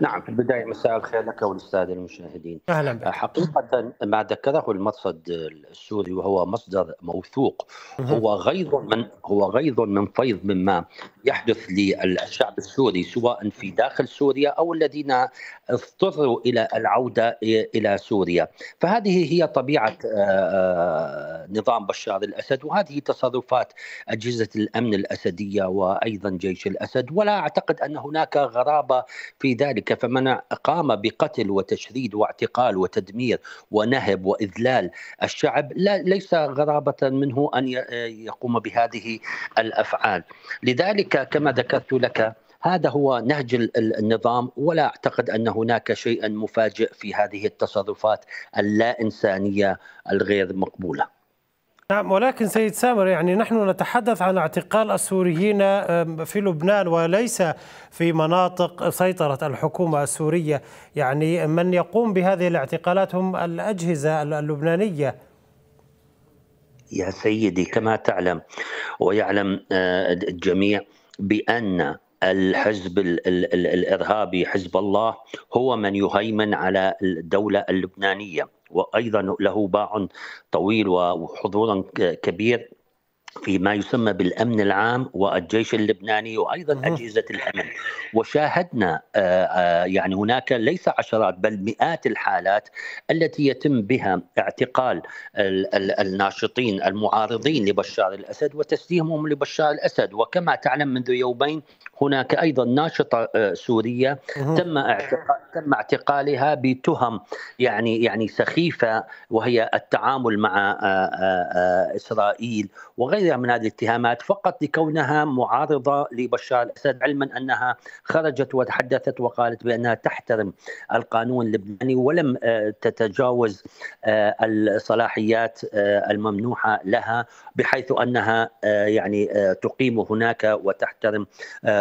نعم في البداية مساء الخير لك والأستاذ المشاهدين أهلا بك. آه، حقيقة ما ذكره المرصد السوري وهو مصدر موثوق هو غيظ من هو غيظ من فيض مما يحدث للشعب السوري سواء في داخل سوريا أو الذين اضطروا إلى العودة إلى سوريا فهذه هي طبيعة آه، آه، نظام بشار الأسد وهذه تصرفات أجهزة الأمن الأسدية وأيضا جيش الأسد ولا أعتقد أن هناك غرابة في ذلك ذلك فمن قام بقتل وتشريد واعتقال وتدمير ونهب واذلال الشعب لا ليس غرابه منه ان يقوم بهذه الافعال لذلك كما ذكرت لك هذا هو نهج النظام ولا اعتقد ان هناك شيئا مفاجئ في هذه التصرفات اللا انسانيه الغير مقبوله نعم ولكن سيد سامر يعني نحن نتحدث عن اعتقال السوريين في لبنان وليس في مناطق سيطرة الحكومة السورية يعني من يقوم بهذه الاعتقالات هم الأجهزة اللبنانية يا سيدي كما تعلم ويعلم آه، الجميع بأن الحزب الارهابي حزب الله هو من يهيمن على الدوله اللبنانيه وايضا له باع طويل وحضور كبير فيما يسمى بالامن العام والجيش اللبناني وايضا اجهزه الامن وشاهدنا آه، آه، يعني هناك ليس عشرات بل مئات الحالات التي يتم بها اعتقال الناشطين المعارضين لبشار الاسد وتسليمهم لبشار الاسد وكما تعلم منذ يومين هناك ايضا ناشطه آه، سوريه تم تم اعتقالها بتهم يعني يعني سخيفه وهي التعامل مع آه، آه، اسرائيل وغيرها من هذه الاتهامات فقط لكونها معارضه لبشار الاسد علما انها خرجت وتحدثت وقالت بانها تحترم القانون اللبناني ولم تتجاوز الصلاحيات الممنوحه لها بحيث انها يعني تقيم هناك وتحترم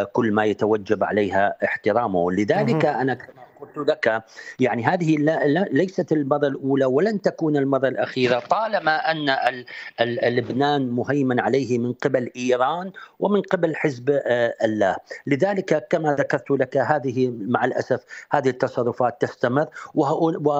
كل ما يتوجب عليها احترامه لذلك أنا قلت لك يعني هذه لا لا ليست المرة الأولى ولن تكون المرة الأخيرة طالما أن ال ال لبنان مهيمن عليه من قبل إيران ومن قبل حزب آه، الله لذلك كما ذكرت لك هذه مع الأسف هذه التصرفات تستمر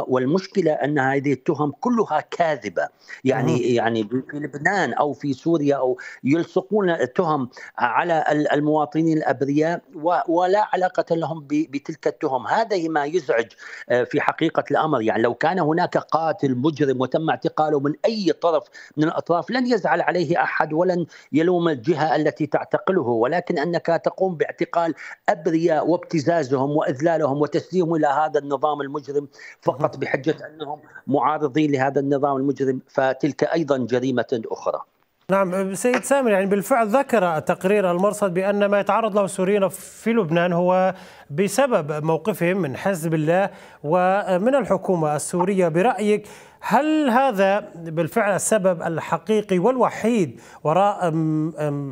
والمشكلة أن هذه التهم كلها كاذبة يعني يعني في لبنان أو في سوريا أو يلصقون التهم على المواطنين الأبرياء ولا علاقة لهم بتلك التهم هذه ما يزعج آه، في حقيقه الامر يعني لو كان هناك قاتل مجرم وتم اعتقاله من اي طرف من الاطراف لن يزعل عليه احد ولن يلوم الجهه التي تعتقله ولكن انك تقوم باعتقال ابرياء وابتزازهم واذلالهم وتسليمهم الى هذا النظام المجرم فقط بحجه انهم معارضين لهذا النظام المجرم فتلك ايضا جريمه اخرى. نعم سيد سامر يعني بالفعل ذكر تقرير المرصد بأن ما يتعرض له السوريين في لبنان هو بسبب موقفهم من حزب الله ومن الحكومة السورية برأيك هل هذا بالفعل السبب الحقيقي والوحيد وراء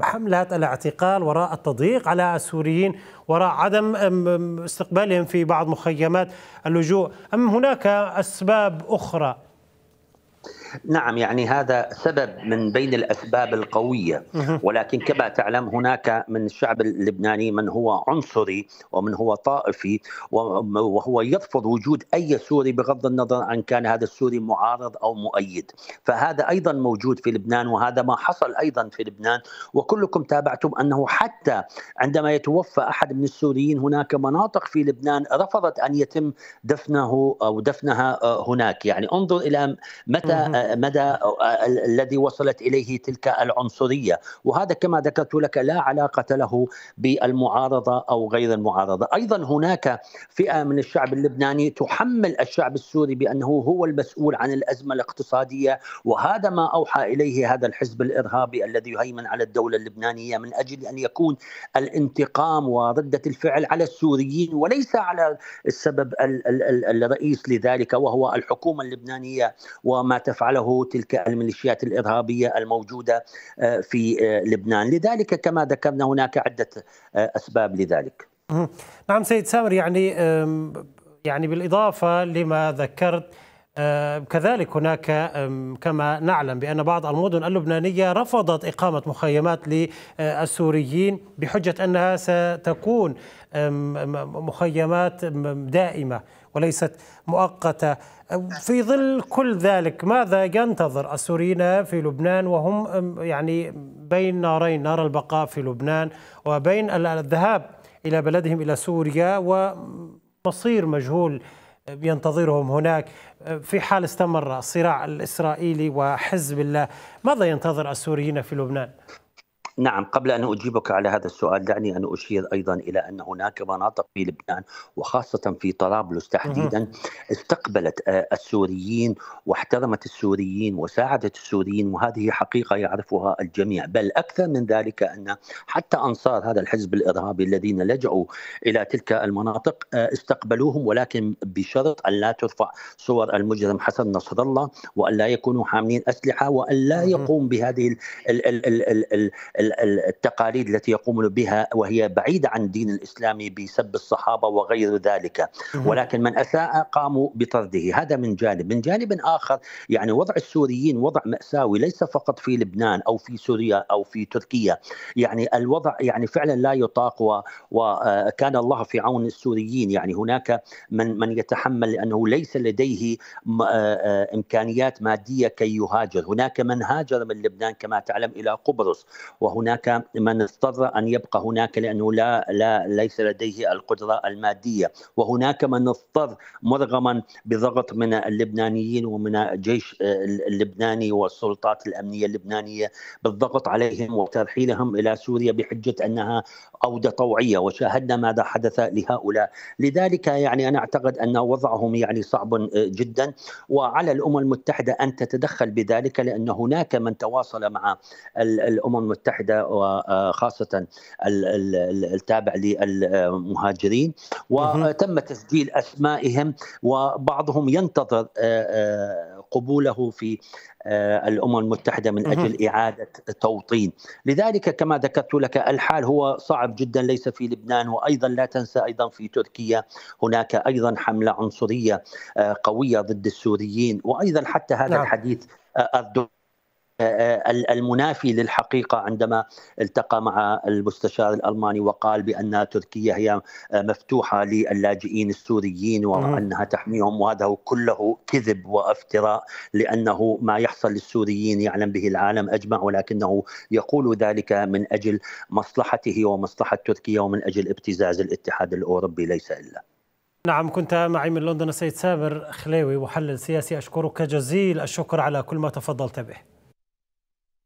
حملات الاعتقال وراء التضييق على السوريين وراء عدم استقبالهم في بعض مخيمات اللجوء أم هناك أسباب أخرى نعم يعني هذا سبب من بين الاسباب القويه ولكن كما تعلم هناك من الشعب اللبناني من هو عنصري ومن هو طائفي وهو يرفض وجود اي سوري بغض النظر عن كان هذا السوري معارض او مؤيد فهذا ايضا موجود في لبنان وهذا ما حصل ايضا في لبنان وكلكم تابعتم انه حتى عندما يتوفى احد من السوريين هناك مناطق في لبنان رفضت ان يتم دفنه او دفنها آه، هناك يعني انظر الى متى مدى الذي وصلت اليه تلك العنصريه وهذا كما ذكرت لك لا علاقه له بالمعارضه او غير المعارضه ايضا هناك فئه من الشعب اللبناني تحمل الشعب السوري بانه هو المسؤول عن الازمه الاقتصاديه وهذا ما اوحى اليه هذا الحزب الارهابي الذي يهيمن على الدوله اللبنانيه من اجل ان يكون الانتقام ورده الفعل على السوريين وليس على السبب الرئيس لذلك وهو الحكومه اللبنانيه وما تفعل فعله تلك الميليشيات الارهابيه الموجوده آه، في آه، لبنان، لذلك كما ذكرنا هناك عده آه، اسباب لذلك. نعم سيد سامر يعني يعني بالاضافه لما ذكرت كذلك هناك كما نعلم بأن بعض المدن اللبنانية رفضت إقامة مخيمات للسوريين بحجة أنها ستكون مخيمات دائمة وليست مؤقتة في ظل كل ذلك ماذا ينتظر السوريين في لبنان وهم يعني بين نارين نار البقاء في لبنان وبين الذهاب إلى بلدهم إلى سوريا ومصير مجهول بينتظرهم هناك في حال استمر الصراع الإسرائيلي وحزب الله ماذا ينتظر السوريين في لبنان؟ نعم قبل أن أجيبك على هذا السؤال دعني أن أشير أيضا إلى أن هناك مناطق في لبنان وخاصة في طرابلس تحديدا استقبلت آه، السوريين واحترمت السوريين وساعدت السوريين وهذه حقيقة يعرفها الجميع بل أكثر من ذلك أن حتى أنصار هذا الحزب الإرهابي الذين لجأوا إلى تلك المناطق آه، استقبلوهم ولكن بشرط أن لا ترفع صور المجرم حسن نصر الله وأن لا يكونوا حاملين أسلحة وأن لا يقوم بهذه ال ال ال ال التقاليد التي يقومون بها وهي بعيدة عن الدين الإسلامي بسب الصحابة وغير ذلك ولكن من أساء قاموا بطرده هذا من جانب من جانب آخر يعني وضع السوريين وضع مأساوي ليس فقط في لبنان أو في سوريا أو في تركيا يعني الوضع يعني فعلا لا يطاق وكان آه، الله في عون السوريين يعني هناك من من يتحمل لأنه ليس لديه آه، آه، إمكانيات مادية كي يهاجر هناك من هاجر من لبنان كما تعلم إلى قبرص وهناك من اضطر ان يبقى هناك لانه لا لا ليس لديه القدره الماديه وهناك من اضطر مرغما بضغط من اللبنانيين ومن الجيش آه، اللبناني والسلطات الامنيه اللبنانيه بالضغط عليهم وترحيلهم الى سوريا بحجه انها عوده طوعيه وشاهدنا ماذا حدث لهؤلاء لذلك يعني انا اعتقد ان وضعهم يعني صعب آه، جدا وعلى الامم المتحده ان تتدخل بذلك لان هناك من تواصل مع الامم المتحده المتحده وخاصه التابع للمهاجرين وتم تسجيل اسمائهم وبعضهم ينتظر قبوله في الامم المتحده من اجل اعاده توطين، لذلك كما ذكرت لك الحال هو صعب جدا ليس في لبنان وايضا لا تنسى ايضا في تركيا هناك ايضا حمله عنصريه قويه ضد السوريين وايضا حتى هذا نعم. الحديث اردوغان آه، المنافي للحقيقه عندما التقى مع المستشار الالماني وقال بان تركيا هي مفتوحه للاجئين السوريين وانها تحميهم وهذا كله كذب وافتراء لانه ما يحصل للسوريين يعلم به العالم اجمع ولكنه يقول ذلك من اجل مصلحته ومصلحه تركيا ومن اجل ابتزاز الاتحاد الاوروبي ليس الا. نعم كنت معي من لندن السيد سامر خليوي محلل سياسي أشكرك جزيل الشكر على كل ما تفضلت به